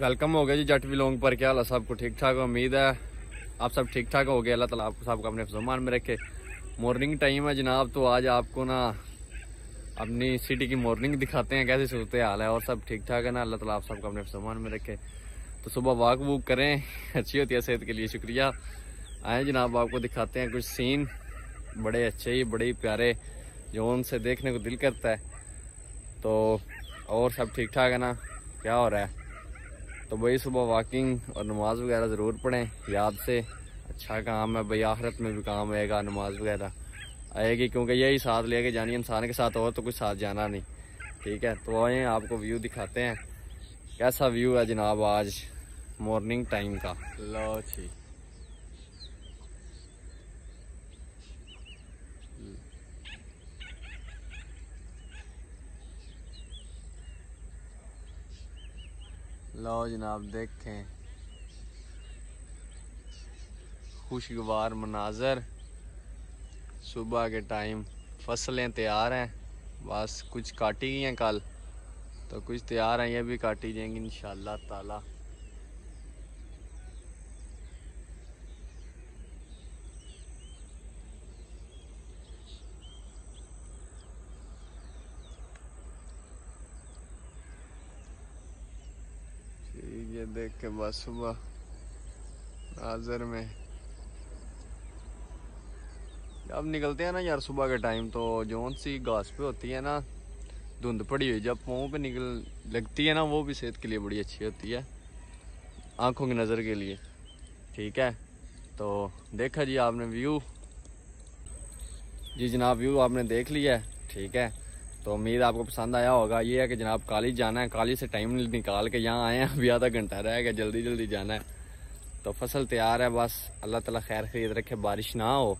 welcome हो गया जी जट belong पर क्या हाल सबको ठीक ठाक उम्मीद है आप सब ठीक ठाक हो गए अल्लाह तला आपको सबको अपने जुमान में रखे मॉर्निंग टाइम है जनाब तो आज आपको ना अपनी सिटी की मॉर्निंग दिखाते हैं कैसी सूरत हाल है और सब ठीक ठाक है ना अल्लाह तला आप सबको अपने जुमान में रखे तो सुबह वाक वूक करें अच्छी होती है सेहत के लिए शुक्रिया आए जनाब आपको दिखाते हैं कुछ सीन बड़े अच्छे ही बड़े ही प्यारे जो उनसे देखने को दिल करता है तो और सब ठीक ठाक है ना क्या हो रहा है तो भाई सुबह वॉकिंग और नमाज़ वगैरह ज़रूर पढ़ें याद से अच्छा काम है भाई आखिरत में भी काम आएगा नमाज वगैरह आएगी क्योंकि यही साथ लेके जानी इंसान के साथ और तो कुछ साथ जाना नहीं ठीक है तो आए आपको व्यू दिखाते हैं कैसा व्यू है जनाब आज मॉर्निंग टाइम का लो ठीक लो जनाब देखें खुशगवार मनाजर सुबह के टाइम फसलें तैयार हैं बस कुछ काटी गई हैं कल तो कुछ तैयार हैं ये भी काटी जाएंगी इन ताला ये देख के बस सुबह नाजर में अब निकलते हैं ना यार सुबह के टाइम तो जौन सी घास पे होती है ना धुंध पड़ी हुई जब पाँव पे निकल लगती है ना वो भी सेहत के लिए बड़ी अच्छी होती है आंखों की नज़र के लिए ठीक है तो देखा जी आपने व्यू जी जनाब व्यू आपने देख लिया है ठीक है तो उम्मीद आपको पसंद आया होगा ये है कि जनाब काली जाना है काली से टाइम निकाल के यहाँ आए हैं अभी आधा घंटा रह गया जल्दी जल्दी जाना है तो फसल तैयार है बस अल्लाह ताला खैर खरीद रखे बारिश ना हो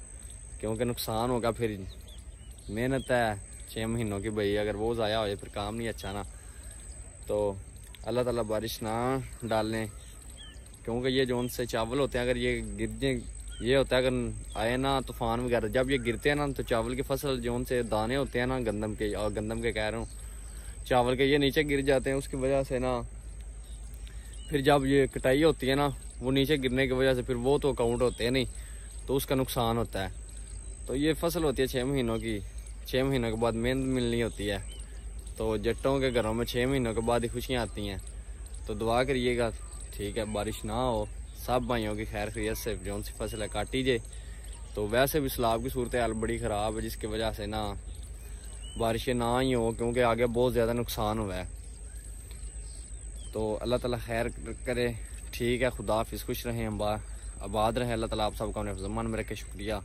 क्योंकि नुकसान होगा फिर मेहनत है छः महीनों की भाई अगर वो ज़ाया हो फिर काम नहीं अच्छा ना तो अल्लाह ताला बारिश ना डालें क्योंकि ये जो उनसे चावल होते हैं अगर ये गिर जाए ये होता है अगर आए ना तूफान वगैरह जब ये गिरते हैं ना तो चावल की फसल जो उनसे दाने होते हैं ना गंदम के और गंदम के कह रहा हूँ चावल के ये नीचे गिर जाते हैं उसकी वजह से ना फिर जब ये कटाई होती है ना वो नीचे गिरने की वजह से फिर वो तो अकाउंट होते हैं नहीं तो उसका नुकसान होता है तो ये फसल होती है छः महीनों की छः महीनों के बाद मेहनत मिलनी होती है तो जट्टों के घरों में छः महीनों के बाद ही खुशियाँ आती हैं तो दुआ करिएगा ठीक है बारिश ना हो सब भाइयों की खैर खरीत से जौन सी फसल है काटी जे तो वैसे भी सैलाब की सूरत हाल बड़ी ख़राब है जिसकी वजह से ना बारिशें ना ही हों क्योंकि आगे बहुत ज़्यादा नुकसान हुआ है तो अल्लाह ताला खैर करे ठीक है खुदा हाफिज़ खुश रहें अम्बा आबाद रहें अल्लाह ताला आप सबका अपने जमान में रखे शुक्रिया